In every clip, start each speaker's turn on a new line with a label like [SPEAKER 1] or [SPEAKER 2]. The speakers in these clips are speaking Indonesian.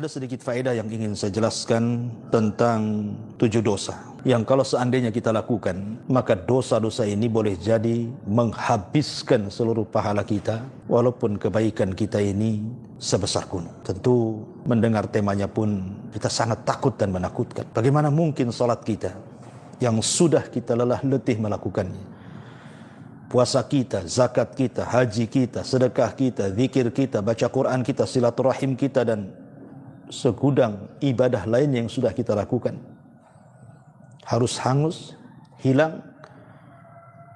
[SPEAKER 1] Ada sedikit faedah yang ingin saya jelaskan tentang tujuh dosa. Yang kalau seandainya kita lakukan, maka dosa-dosa ini boleh jadi menghabiskan seluruh pahala kita, walaupun kebaikan kita ini sebesar gunung. Tentu mendengar temanya pun kita sangat takut dan menakutkan. Bagaimana mungkin sholat kita yang sudah kita lelah letih melakukannya, puasa kita, zakat kita, haji kita, sedekah kita, zikir kita, baca Quran kita, silaturahim kita dan segudang ibadah lain yang sudah kita lakukan. Harus hangus, hilang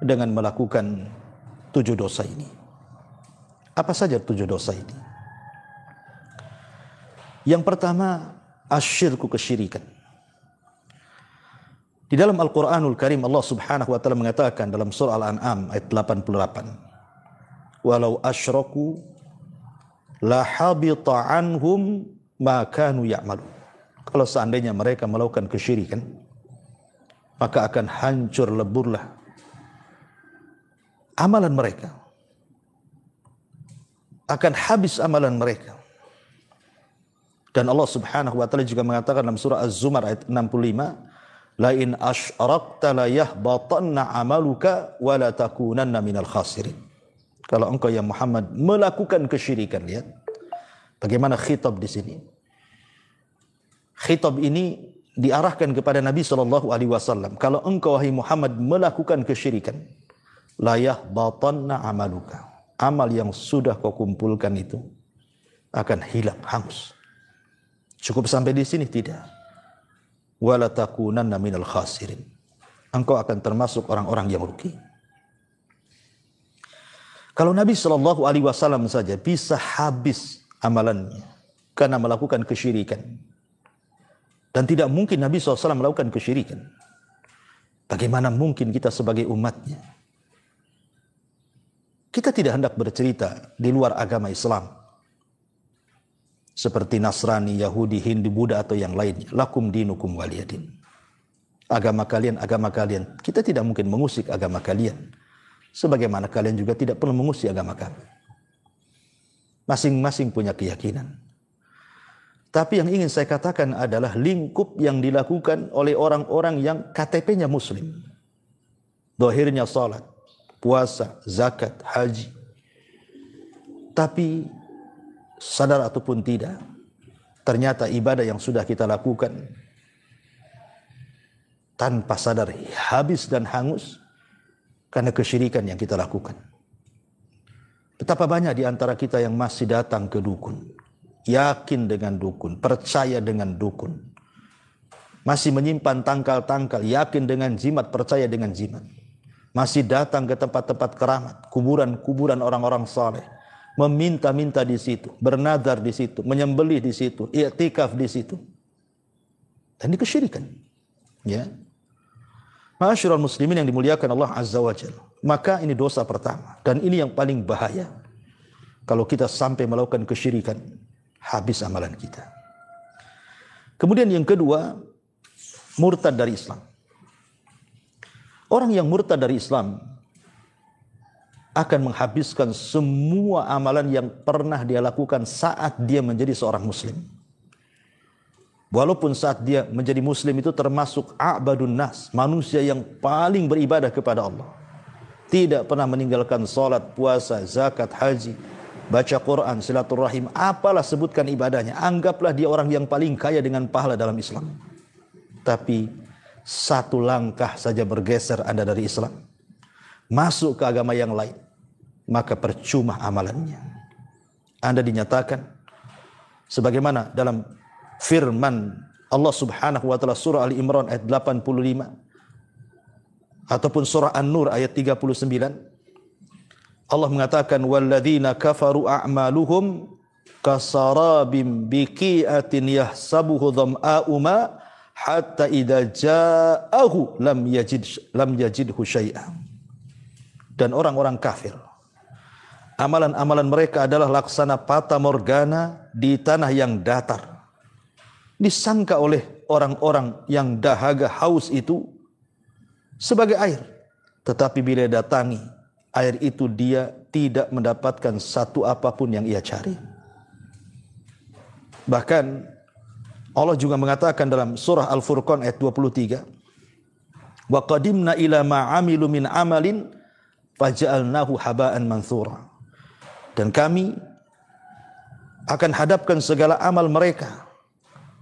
[SPEAKER 1] dengan melakukan tujuh dosa ini. Apa saja tujuh dosa ini? Yang pertama, asyirku kesyirikan. Di dalam Al-Quranul Karim Allah subhanahu wa ta'ala mengatakan dalam surah Al-An'am ayat 88. Walau asyraku la habita anhum makanu ya'malu. Kalau seandainya mereka melakukan kesyirikan, maka akan hancur leburlah amalan mereka. Akan habis amalan mereka. Dan Allah Subhanahu wa taala juga mengatakan dalam surah Az-Zumar ayat 65, lain in asyrakta la yahbatanna 'amaluka wa la takunanna minal khasirin." Kalau engkau ya Muhammad melakukan kesyirikan, lihat bagaimana khitab di sini khitab ini diarahkan kepada Nabi Shallallahu Alaihi Wasallam. Kalau engkau wahai Muhammad melakukan kesyirikan, layah batanna amaluka. Amal yang sudah kau kumpulkan itu akan hilang hangus. Cukup sampai di sini tidak. Wala takunanna minal khasirin. Engkau akan termasuk orang-orang yang rugi. Kalau Nabi Shallallahu Alaihi Wasallam saja bisa habis amalannya karena melakukan kesyirikan, dan tidak mungkin Nabi SAW melakukan kesyirikan. Bagaimana mungkin kita sebagai umatnya? Kita tidak hendak bercerita di luar agama Islam. Seperti Nasrani, Yahudi, Hindu, Buddha atau yang lainnya. Lakum dinukum waliyadin. Agama kalian, agama kalian. Kita tidak mungkin mengusik agama kalian. Sebagaimana kalian juga tidak perlu mengusik agama kami. Masing-masing punya keyakinan. Tapi yang ingin saya katakan adalah lingkup yang dilakukan oleh orang-orang yang KTP-nya muslim. Dohirnya salat, puasa, zakat, haji. Tapi sadar ataupun tidak, ternyata ibadah yang sudah kita lakukan tanpa sadar habis dan hangus karena kesyirikan yang kita lakukan. Betapa banyak di antara kita yang masih datang ke dukun yakin dengan dukun, percaya dengan dukun. Masih menyimpan tangkal-tangkal, yakin dengan jimat, percaya dengan jimat. Masih datang ke tempat-tempat keramat, kuburan-kuburan orang-orang saleh, meminta-minta di situ, bernadar di situ, menyembelih di situ, i'tikaf di situ. Dan ini kesyirikan. Ya. Masyurul muslimin yang dimuliakan Allah Azza wa Jalla. Maka ini dosa pertama dan ini yang paling bahaya. Kalau kita sampai melakukan kesyirikan, habis amalan kita. Kemudian yang kedua, murtad dari Islam. Orang yang murtad dari Islam akan menghabiskan semua amalan yang pernah dia lakukan saat dia menjadi seorang muslim. Walaupun saat dia menjadi muslim itu termasuk a'badun nas, manusia yang paling beribadah kepada Allah. Tidak pernah meninggalkan salat, puasa, zakat, haji, baca Quran, silaturahim, apalah sebutkan ibadahnya. Anggaplah dia orang yang paling kaya dengan pahala dalam Islam. Tapi satu langkah saja bergeser Anda dari Islam. Masuk ke agama yang lain. Maka percuma amalannya. Anda dinyatakan. Sebagaimana dalam firman Allah subhanahu wa ta'ala surah Ali Imran ayat 85. Ataupun surah An-Nur ayat 39 Allah mengatakan walladzina kafaru a'maluhum kasarabim biqi'atin yahsabuhu dhama'u ma hatta idza ja'ahu lam yajid lam yajidhu syai'a. Dan orang-orang kafir amalan-amalan mereka adalah laksana pata morgana di tanah yang datar. Disangka oleh orang-orang yang dahaga haus itu sebagai air. Tetapi bila datangi air itu dia tidak mendapatkan satu apapun yang ia cari. Bahkan Allah juga mengatakan dalam surah Al-Furqan ayat 23, "Wa qadimna ila ma 'amilu min 'amalin faj'alnahu haba'an mansura." Dan kami akan hadapkan segala amal mereka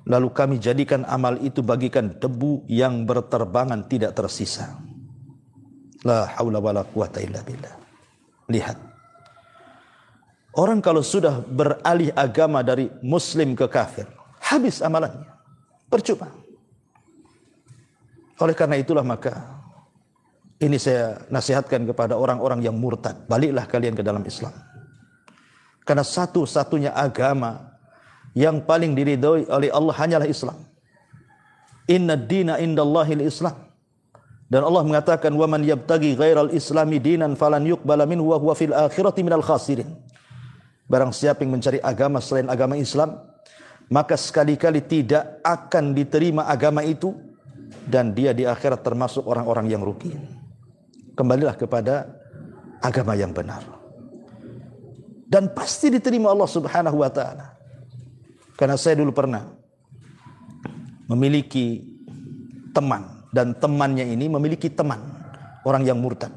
[SPEAKER 1] lalu kami jadikan amal itu bagikan debu yang berterbangan tidak tersisa. La haula wala quwata illa billah. Lihat. Orang kalau sudah beralih agama dari muslim ke kafir, habis amalannya. Percuma. Oleh karena itulah maka ini saya nasihatkan kepada orang-orang yang murtad, baliklah kalian ke dalam Islam. Karena satu-satunya agama yang paling diridhoi oleh Allah hanyalah Islam. Inna dina indallahil Islam. Dan Allah mengatakan wa man yabtaghi ghairal islami dinan falan yuqbala minhu wa huwa fil akhirati minal khasirin. Barang siapa yang mencari agama selain agama Islam, maka sekali-kali tidak akan diterima agama itu dan dia di akhirat termasuk orang-orang yang rugi. Kembalilah kepada agama yang benar. Dan pasti diterima Allah Subhanahu wa taala. Karena saya dulu pernah memiliki teman dan temannya ini memiliki teman orang yang murtad.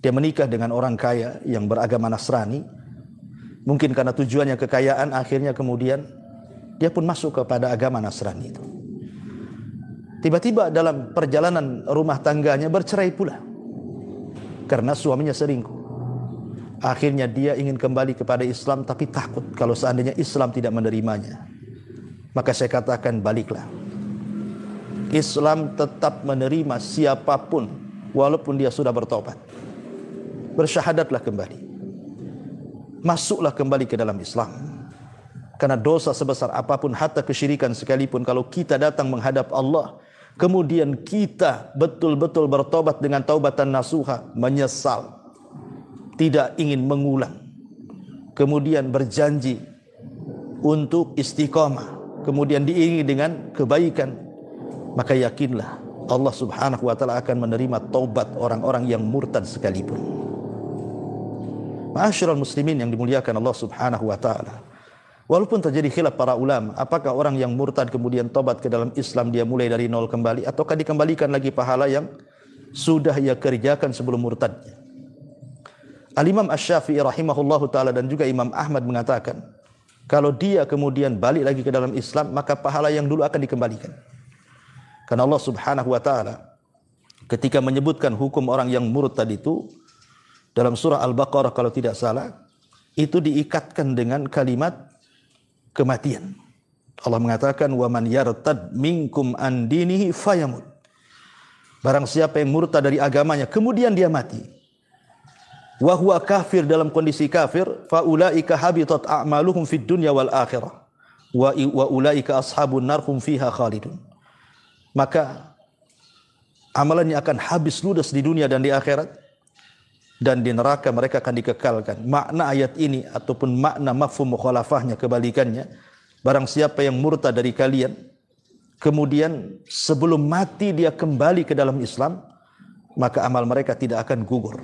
[SPEAKER 1] Dia menikah dengan orang kaya yang beragama Nasrani. Mungkin karena tujuannya kekayaan akhirnya kemudian dia pun masuk kepada agama Nasrani itu. Tiba-tiba dalam perjalanan rumah tangganya bercerai pula. Karena suaminya seringkuh. Akhirnya dia ingin kembali kepada Islam tapi takut kalau seandainya Islam tidak menerimanya. Maka saya katakan baliklah Islam tetap menerima siapapun walaupun dia sudah bertobat. Bersyahadatlah kembali. Masuklah kembali ke dalam Islam. Karena dosa sebesar apapun hatta kesyirikan sekalipun kalau kita datang menghadap Allah kemudian kita betul-betul bertobat dengan taubatan nasuha menyesal tidak ingin mengulang kemudian berjanji untuk istiqamah kemudian diiringi dengan kebaikan maka yakinlah Allah Subhanahu wa taala akan menerima taubat orang-orang yang murtad sekalipun. Ma'asyiral muslimin yang dimuliakan Allah Subhanahu wa taala. Walaupun terjadi khilaf para ulama, apakah orang yang murtad kemudian tobat ke dalam Islam dia mulai dari nol kembali ataukah dikembalikan lagi pahala yang sudah ia kerjakan sebelum murtadnya? Al-Imam Asy-Syafi'i rahimahullahu taala dan juga Imam Ahmad mengatakan, kalau dia kemudian balik lagi ke dalam Islam, maka pahala yang dulu akan dikembalikan. Karena Allah Subhanahu wa taala ketika menyebutkan hukum orang yang murtad itu dalam surah Al-Baqarah kalau tidak salah itu diikatkan dengan kalimat kematian. Allah mengatakan wa man yartad minkum an dinihi fayamut. Barang siapa yang murtad dari agamanya kemudian dia mati. Wa huwa kafir dalam kondisi kafir fa ulaika habitat a'maluhum fid dunya wal akhirah. Wa ulaika ashabun narhum fiha khalidun maka amalannya akan habis ludes di dunia dan di akhirat dan di neraka mereka akan dikekalkan. Makna ayat ini ataupun makna mafhum mukhalafahnya kebalikannya, barang siapa yang murtad dari kalian kemudian sebelum mati dia kembali ke dalam Islam, maka amal mereka tidak akan gugur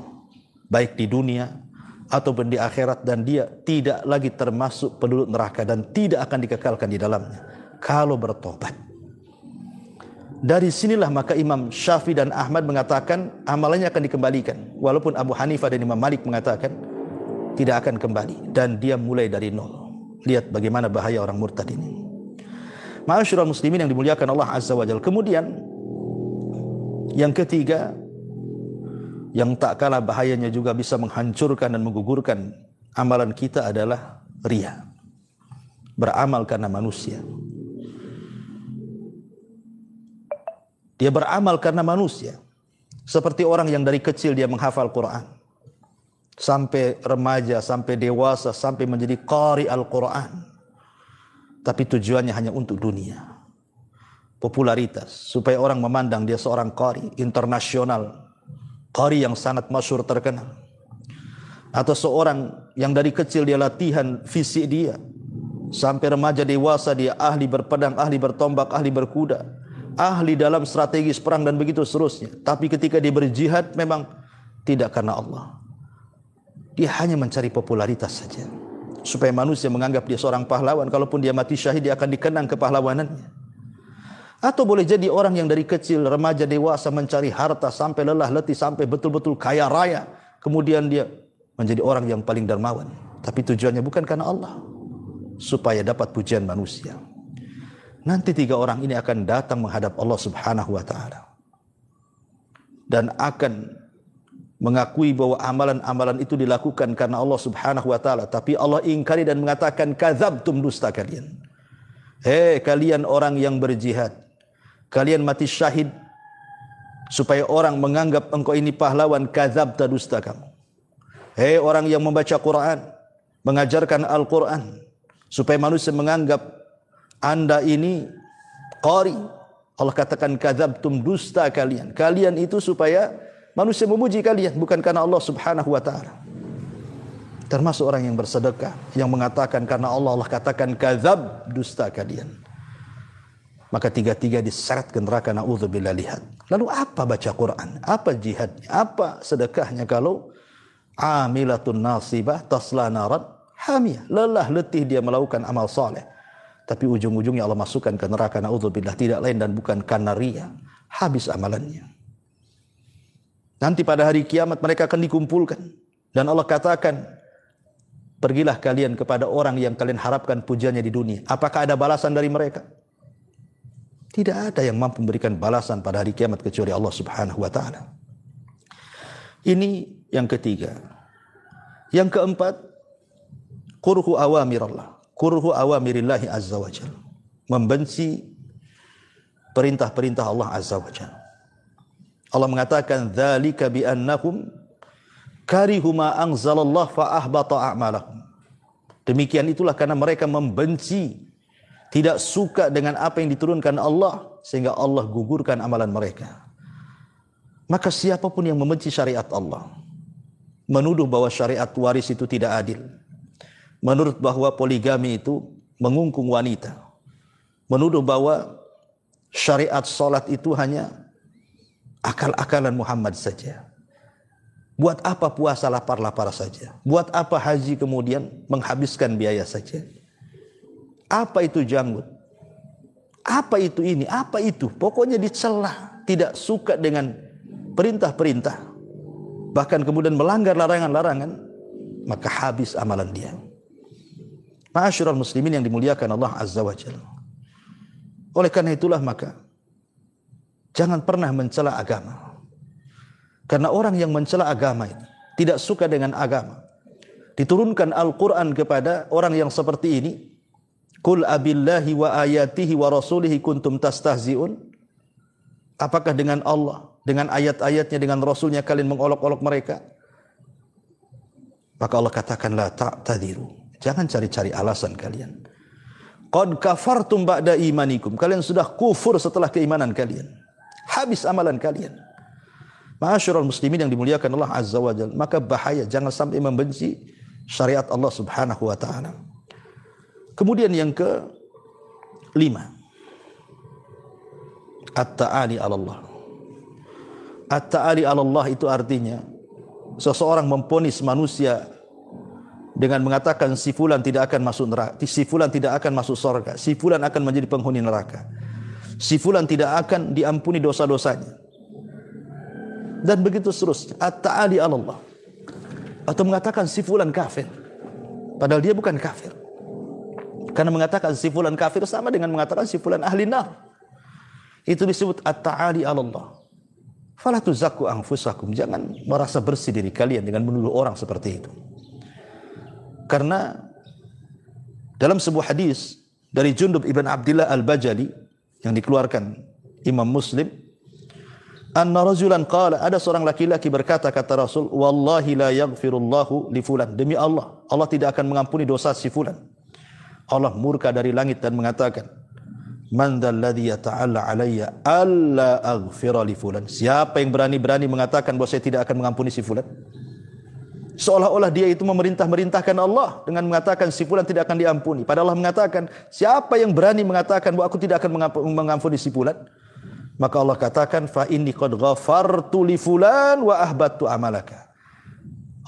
[SPEAKER 1] baik di dunia ataupun di akhirat dan dia tidak lagi termasuk penduduk neraka dan tidak akan dikekalkan di dalamnya kalau bertobat. Dari sinilah maka Imam Syafi'i dan Ahmad mengatakan amalannya akan dikembalikan. Walaupun Abu Hanifah dan Imam Malik mengatakan tidak akan kembali. Dan dia mulai dari nol. Lihat bagaimana bahaya orang murtad ini. Ma'asyiral muslimin yang dimuliakan Allah Azza wa Jal. Kemudian yang ketiga yang tak kalah bahayanya juga bisa menghancurkan dan menggugurkan amalan kita adalah ria. Beramal karena manusia. Dia beramal karena manusia. Seperti orang yang dari kecil dia menghafal Quran. Sampai remaja, sampai dewasa, sampai menjadi qari Al-Quran. Tapi tujuannya hanya untuk dunia. Popularitas. Supaya orang memandang dia seorang qari internasional. Qari yang sangat masyur terkenal. Atau seorang yang dari kecil dia latihan fisik dia. Sampai remaja dewasa dia ahli berpedang, ahli bertombak, ahli berkuda ahli dalam strategi perang dan begitu seterusnya. Tapi ketika dia berjihad memang tidak karena Allah. Dia hanya mencari popularitas saja. Supaya manusia menganggap dia seorang pahlawan. Kalaupun dia mati syahid dia akan dikenang kepahlawanannya. Atau boleh jadi orang yang dari kecil, remaja, dewasa mencari harta sampai lelah letih, sampai betul-betul kaya raya. Kemudian dia menjadi orang yang paling dermawan. Tapi tujuannya bukan karena Allah. Supaya dapat pujian manusia. Nanti tiga orang ini akan datang menghadap Allah Subhanahu wa taala. Dan akan mengakui bahwa amalan-amalan itu dilakukan karena Allah Subhanahu wa taala, tapi Allah ingkari dan mengatakan kadzabtum dusta kalian. Hei kalian orang yang berjihad. Kalian mati syahid supaya orang menganggap engkau ini pahlawan kadzab dusta kamu. Hei orang yang membaca Quran, mengajarkan Al-Quran supaya manusia menganggap anda ini qari. Allah katakan kadzabtum dusta kalian. Kalian itu supaya manusia memuji kalian bukan karena Allah Subhanahu wa taala. Termasuk orang yang bersedekah yang mengatakan karena Allah Allah katakan kadzab dusta kalian. Maka tiga-tiga diseret ke neraka naudzubillah lihat. Lalu apa baca Quran? Apa jihadnya? Apa sedekahnya kalau amilatun nasibah tasla narat hamiyah. Lelah letih dia melakukan amal soleh tapi ujung-ujungnya Allah masukkan ke neraka naudzubillah tidak lain dan bukan karena ria habis amalannya nanti pada hari kiamat mereka akan dikumpulkan dan Allah katakan pergilah kalian kepada orang yang kalian harapkan pujiannya di dunia apakah ada balasan dari mereka tidak ada yang mampu memberikan balasan pada hari kiamat kecuali Allah Subhanahu wa taala ini yang ketiga yang keempat qurhu awamirallah kurhu awamirillahi azza wa jal. Membenci perintah-perintah Allah azza wa jal. Allah mengatakan dzalika bi annahum karihu ma anzalallah fa Demikian itulah karena mereka membenci tidak suka dengan apa yang diturunkan Allah sehingga Allah gugurkan amalan mereka. Maka siapapun yang membenci syariat Allah menuduh bahwa syariat waris itu tidak adil, menurut bahwa poligami itu mengungkung wanita. Menuduh bahwa syariat salat itu hanya akal-akalan Muhammad saja. Buat apa puasa lapar-lapar saja? Buat apa haji kemudian menghabiskan biaya saja? Apa itu janggut? Apa itu ini? Apa itu? Pokoknya dicela, tidak suka dengan perintah-perintah. Bahkan kemudian melanggar larangan-larangan, maka habis amalan dia. Ma'asyiral muslimin yang dimuliakan Allah Azza wa Jalla. Oleh karena itulah maka jangan pernah mencela agama. Karena orang yang mencela agama ini tidak suka dengan agama. Diturunkan Al-Qur'an kepada orang yang seperti ini. Kul abillahi wa ayatihi wa rasulihi kuntum tastahziun. Apakah dengan Allah, dengan ayat-ayatnya, dengan rasulnya kalian mengolok-olok mereka? Maka Allah katakan la ta'tadiru. Ta Jangan cari-cari alasan kalian. Qad kafartum ba'da imanikum. Kalian sudah kufur setelah keimanan kalian. Habis amalan kalian. Ma'asyiral muslimin yang dimuliakan Allah Azza wa Jalla, maka bahaya jangan sampai membenci syariat Allah Subhanahu wa taala. Kemudian yang ke lima. At-ta'ali 'ala Allah. At-ta'ali 'ala Allah itu artinya seseorang memponis manusia dengan mengatakan si fulan tidak akan masuk neraka, si fulan tidak akan masuk surga, si fulan akan menjadi penghuni neraka. Si fulan tidak akan diampuni dosa-dosanya. Dan begitu seterusnya. At-ta'ali Allah. Atau mengatakan si fulan kafir. Padahal dia bukan kafir. Karena mengatakan si fulan kafir sama dengan mengatakan si fulan ahli nar. Itu disebut at-ta'ali Allah. Fala tuzakku anfusakum. Jangan merasa bersih diri kalian dengan menuduh orang seperti itu. Karena dalam sebuah hadis dari Jundub ibn Abdullah al-Bajali yang dikeluarkan Imam Muslim, anna rajulan qala ada seorang laki-laki berkata kata Rasul, wallahi la yaghfirullahu li fulan. Demi Allah, Allah tidak akan mengampuni dosa si fulan. Allah murka dari langit dan mengatakan, Man dalladhi yata'ala alayya alla aghfira li fulan. Siapa yang berani-berani mengatakan bahwa saya tidak akan mengampuni si fulan? seolah-olah dia itu memerintah-merintahkan Allah dengan mengatakan si fulan tidak akan diampuni. Padahal Allah mengatakan, siapa yang berani mengatakan bahwa aku tidak akan mengampuni si fulan? Maka Allah katakan, fa inni qad ghafartu li fulan wa ahbattu amalaka.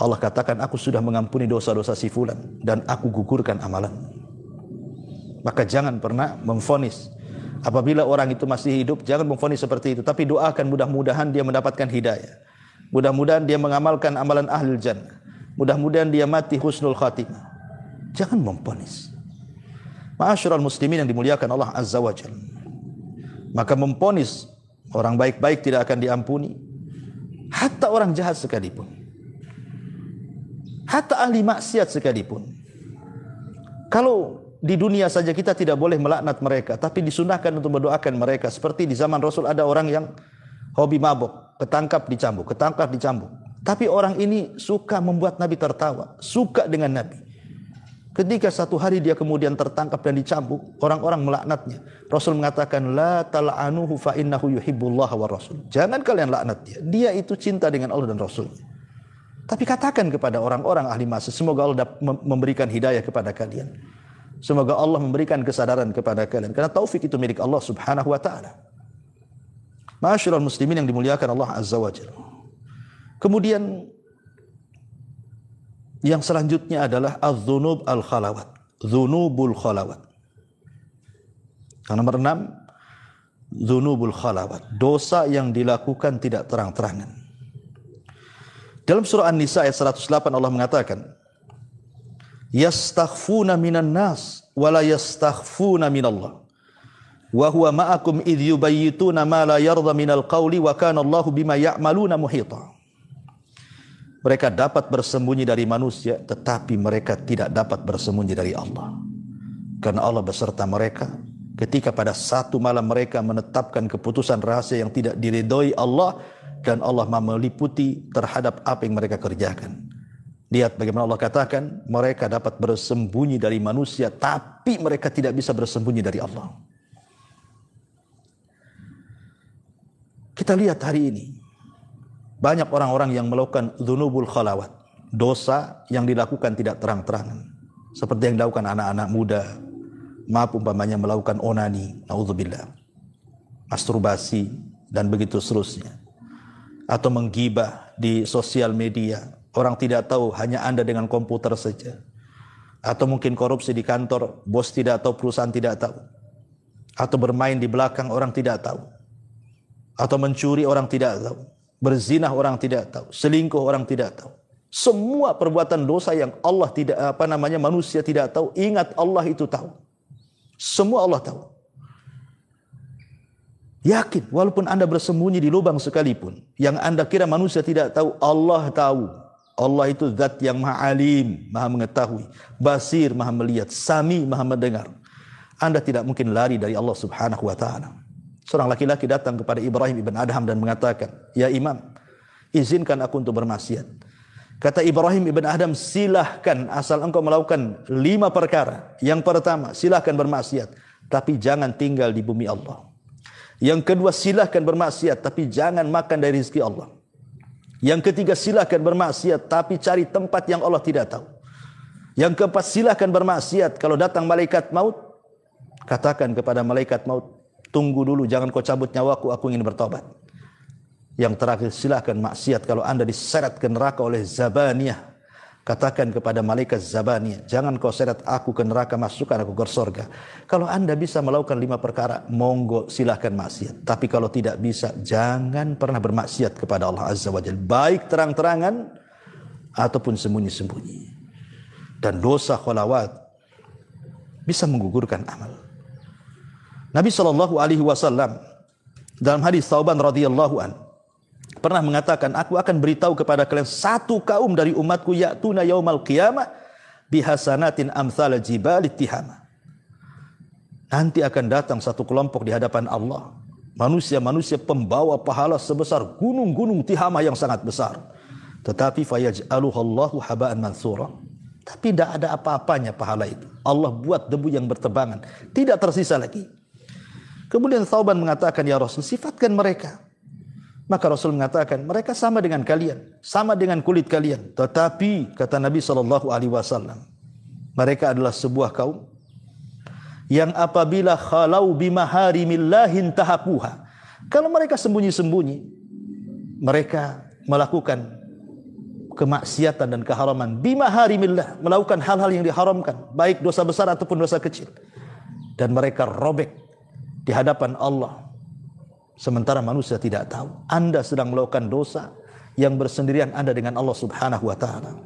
[SPEAKER 1] Allah katakan, aku sudah mengampuni dosa-dosa si fulan dan aku gugurkan amalan. Maka jangan pernah memfonis Apabila orang itu masih hidup, jangan memfonis seperti itu. Tapi doakan mudah-mudahan dia mendapatkan hidayah. Mudah-mudahan dia mengamalkan amalan ahlul jannah. Mudah-mudahan dia mati husnul khatimah. Jangan memponis. Ma'asyiral muslimin yang dimuliakan Allah Azza wa Maka memponis orang baik-baik tidak akan diampuni. Hatta orang jahat sekalipun. Hatta ahli maksiat sekalipun. Kalau di dunia saja kita tidak boleh melaknat mereka, tapi disunahkan untuk mendoakan mereka. Seperti di zaman Rasul ada orang yang hobi mabuk, ketangkap dicambuk, ketangkap dicambuk. Tapi orang ini suka membuat Nabi tertawa, suka dengan Nabi. Ketika satu hari dia kemudian tertangkap dan dicambuk, orang-orang melaknatnya. Rasul mengatakan, La tal'anuhu fa'innahu yuhibbullah wa rasul. Jangan kalian laknat dia. Dia itu cinta dengan Allah dan Rasulnya. Tapi katakan kepada orang-orang ahli masa, semoga Allah memberikan hidayah kepada kalian. Semoga Allah memberikan kesadaran kepada kalian. Karena taufik itu milik Allah subhanahu wa ta'ala. Masyurul muslimin yang dimuliakan Allah azza wa jalla. Kemudian yang selanjutnya adalah az-dzunub al-khalawat. Dzunubul khalawat. Yang nomor enam, dzunubul khalawat. Dosa yang dilakukan tidak terang-terangan. Dalam surah An-Nisa ayat 108 Allah mengatakan, Yastakhfuna minan nas wa la yastakhfuna minallah. Wa huwa ma'akum idh yubayyituna ma la yarda minal qawli wa kana Allahu bima ya'maluna muhita. Mereka dapat bersembunyi dari manusia, tetapi mereka tidak dapat bersembunyi dari Allah. Karena Allah beserta mereka ketika pada satu malam mereka menetapkan keputusan rahasia yang tidak diridhoi Allah dan Allah meliputi terhadap apa yang mereka kerjakan. Lihat bagaimana Allah katakan, mereka dapat bersembunyi dari manusia, tapi mereka tidak bisa bersembunyi dari Allah. Kita lihat hari ini, banyak orang-orang yang melakukan zunubul khalawat, dosa yang dilakukan tidak terang-terangan. Seperti yang dilakukan anak-anak muda, maaf umpamanya melakukan onani, naudzubillah. Masturbasi dan begitu seterusnya. Atau menggibah di sosial media. Orang tidak tahu hanya Anda dengan komputer saja. Atau mungkin korupsi di kantor, bos tidak tahu, perusahaan tidak tahu. Atau bermain di belakang orang tidak tahu. Atau mencuri orang tidak tahu berzinah orang tidak tahu, selingkuh orang tidak tahu. Semua perbuatan dosa yang Allah tidak apa namanya manusia tidak tahu, ingat Allah itu tahu. Semua Allah tahu. Yakin walaupun Anda bersembunyi di lubang sekalipun, yang Anda kira manusia tidak tahu, Allah tahu. Allah itu zat yang maha alim, maha mengetahui, basir, maha melihat, sami, maha mendengar. Anda tidak mungkin lari dari Allah Subhanahu wa taala. Seorang laki-laki datang kepada Ibrahim ibn Adham dan mengatakan, Ya Imam, izinkan aku untuk bermaksiat. Kata Ibrahim ibn Adham, silahkan asal engkau melakukan lima perkara. Yang pertama, silahkan bermaksiat. Tapi jangan tinggal di bumi Allah. Yang kedua, silahkan bermaksiat. Tapi jangan makan dari rezeki Allah. Yang ketiga, silahkan bermaksiat. Tapi cari tempat yang Allah tidak tahu. Yang keempat, silahkan bermaksiat. Kalau datang malaikat maut, katakan kepada malaikat maut, tunggu dulu jangan kau cabut nyawaku aku ingin bertobat yang terakhir silahkan maksiat kalau anda diseret ke neraka oleh Zabaniyah katakan kepada malaikat Zabaniyah jangan kau seret aku ke neraka masukkan aku ke surga kalau anda bisa melakukan lima perkara monggo silahkan maksiat tapi kalau tidak bisa jangan pernah bermaksiat kepada Allah Azza wa baik terang-terangan ataupun sembunyi-sembunyi dan dosa kholawat bisa menggugurkan amal Nabi Shallallahu Alaihi Wasallam dalam hadis sauban radhiyallahu an pernah mengatakan, aku akan beritahu kepada kalian satu kaum dari umatku yaktuna yaumal qiyamah bihasanatin amsal jibali tihama. Nanti akan datang satu kelompok di hadapan Allah. Manusia-manusia pembawa pahala sebesar gunung-gunung tihama yang sangat besar. Tetapi fayaj'aluhallahu haba'an mansura. Tapi tidak ada apa-apanya pahala itu. Allah buat debu yang bertebangan. Tidak tersisa lagi. Kemudian Thauban mengatakan, Ya Rasul, sifatkan mereka. Maka Rasul mengatakan, mereka sama dengan kalian, sama dengan kulit kalian. Tetapi, kata Nabi saw, mereka adalah sebuah kaum yang apabila khalau bimaharimillahin tahapuha. Kalau mereka sembunyi-sembunyi, mereka melakukan kemaksiatan dan keharaman milah melakukan hal-hal yang diharamkan, baik dosa besar ataupun dosa kecil. Dan mereka robek di hadapan Allah. Sementara manusia tidak tahu. Anda sedang melakukan dosa yang bersendirian Anda dengan Allah Subhanahu wa taala.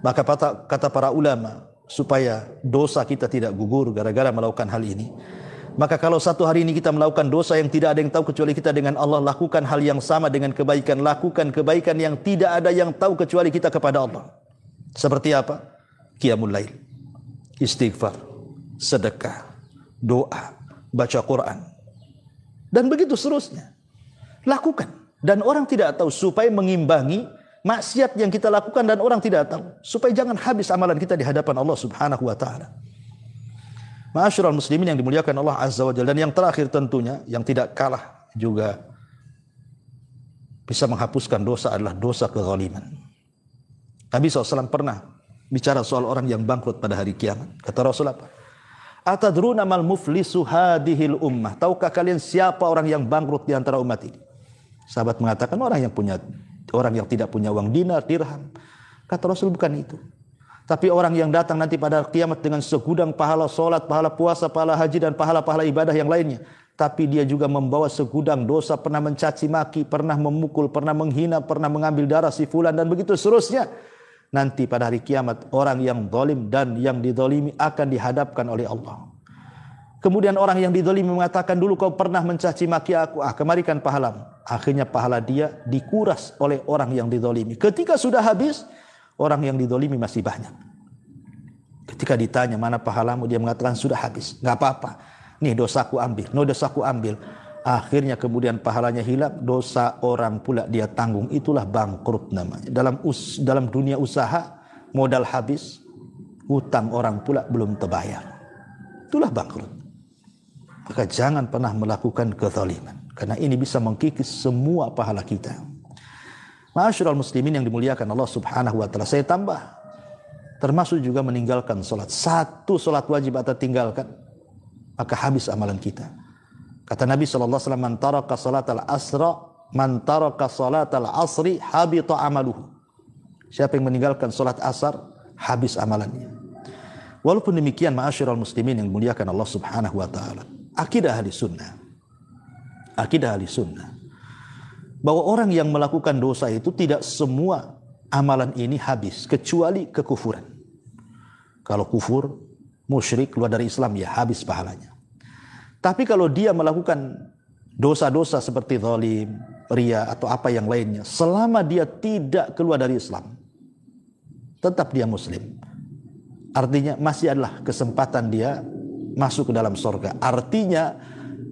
[SPEAKER 1] Maka kata para ulama, supaya dosa kita tidak gugur gara-gara melakukan hal ini. Maka kalau satu hari ini kita melakukan dosa yang tidak ada yang tahu kecuali kita dengan Allah, lakukan hal yang sama dengan kebaikan, lakukan kebaikan yang tidak ada yang tahu kecuali kita kepada Allah. Seperti apa? Qiyamul lail, istighfar, sedekah, doa, baca Quran. Dan begitu seterusnya. Lakukan. Dan orang tidak tahu supaya mengimbangi maksiat yang kita lakukan dan orang tidak tahu. Supaya jangan habis amalan kita di hadapan Allah subhanahu wa ta'ala. Ma'asyiral muslimin yang dimuliakan Allah azza wa jalla. Dan yang terakhir tentunya yang tidak kalah juga bisa menghapuskan dosa adalah dosa kezaliman. Nabi SAW pernah bicara soal orang yang bangkrut pada hari kiamat. Kata Rasul apa? Atadruna mal muflisu hadihil ummah. Tahukah kalian siapa orang yang bangkrut di antara umat ini? Sahabat mengatakan orang yang punya orang yang tidak punya uang dinar, dirham. Kata Rasul bukan itu. Tapi orang yang datang nanti pada kiamat dengan segudang pahala sholat, pahala puasa, pahala haji, dan pahala-pahala ibadah yang lainnya. Tapi dia juga membawa segudang dosa, pernah mencaci maki, pernah memukul, pernah menghina, pernah mengambil darah si fulan, dan begitu seterusnya Nanti pada hari kiamat orang yang dolim dan yang didolimi akan dihadapkan oleh Allah. Kemudian orang yang didolimi mengatakan dulu kau pernah mencaci maki aku, ah kemarikan pahalamu. Akhirnya pahala dia dikuras oleh orang yang didolimi. Ketika sudah habis, orang yang didolimi masih banyak. Ketika ditanya mana pahalamu, dia mengatakan sudah habis. Gak apa-apa. Nih dosaku ambil, no dosaku ambil akhirnya kemudian pahalanya hilang dosa orang pula dia tanggung itulah bangkrut namanya dalam us dalam dunia usaha modal habis hutang orang pula belum terbayar itulah bangkrut maka jangan pernah melakukan kezaliman karena ini bisa mengkikis semua pahala kita Masyurul muslimin yang dimuliakan Allah subhanahu wa ta'ala saya tambah termasuk juga meninggalkan sholat satu sholat wajib atau tinggalkan maka habis amalan kita Kata Nabi SAW, Man taraka salat al-asra, man taraka salat al-asri, habita amaluhu. Siapa yang meninggalkan salat asar, habis amalannya. Walaupun demikian, ma'asyiral muslimin yang muliakan Allah Subhanahu wa taala. Akidah ahli sunnah. Akidah ahli sunnah. Bahwa orang yang melakukan dosa itu tidak semua amalan ini habis kecuali kekufuran. Kalau kufur, musyrik, keluar dari Islam ya habis pahalanya. Tapi kalau dia melakukan dosa-dosa seperti zalim, ria atau apa yang lainnya, selama dia tidak keluar dari Islam, tetap dia muslim. Artinya masih adalah kesempatan dia masuk ke dalam sorga. Artinya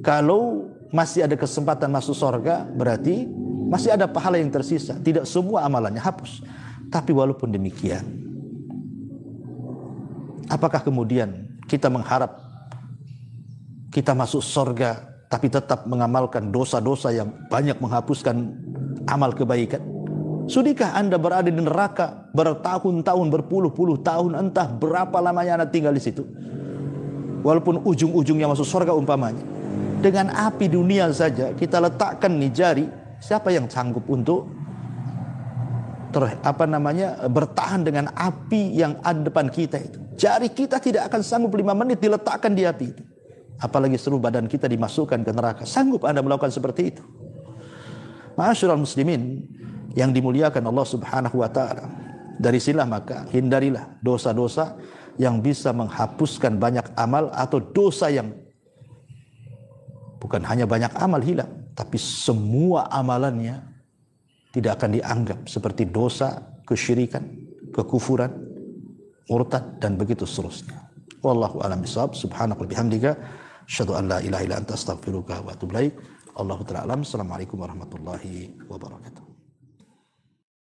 [SPEAKER 1] kalau masih ada kesempatan masuk sorga, berarti masih ada pahala yang tersisa. Tidak semua amalannya hapus. Tapi walaupun demikian, apakah kemudian kita mengharap kita masuk surga tapi tetap mengamalkan dosa-dosa yang banyak menghapuskan amal kebaikan? Sudikah Anda berada di neraka bertahun-tahun, berpuluh-puluh tahun, entah berapa lamanya Anda tinggal di situ? Walaupun ujung-ujungnya masuk surga umpamanya. Dengan api dunia saja kita letakkan nih jari, siapa yang sanggup untuk ter, apa namanya bertahan dengan api yang ada depan kita itu. Jari kita tidak akan sanggup lima menit diletakkan di api itu apalagi seluruh badan kita dimasukkan ke neraka. Sanggup Anda melakukan seperti itu? Ma'asyiral muslimin yang dimuliakan Allah Subhanahu wa taala. Dari silah maka hindarilah dosa-dosa yang bisa menghapuskan banyak amal atau dosa yang bukan hanya banyak amal hilang, tapi semua amalannya tidak akan dianggap seperti dosa, kesyirikan, kekufuran, murtad dan begitu seterusnya. Wallahu a'lam bishawab. Subhanakallahumma bihamdika Asyhadu an la ilaha illa anta astaghfiruka wa atubu ilaik. Allahu taala alam. Assalamualaikum warahmatullahi wabarakatuh.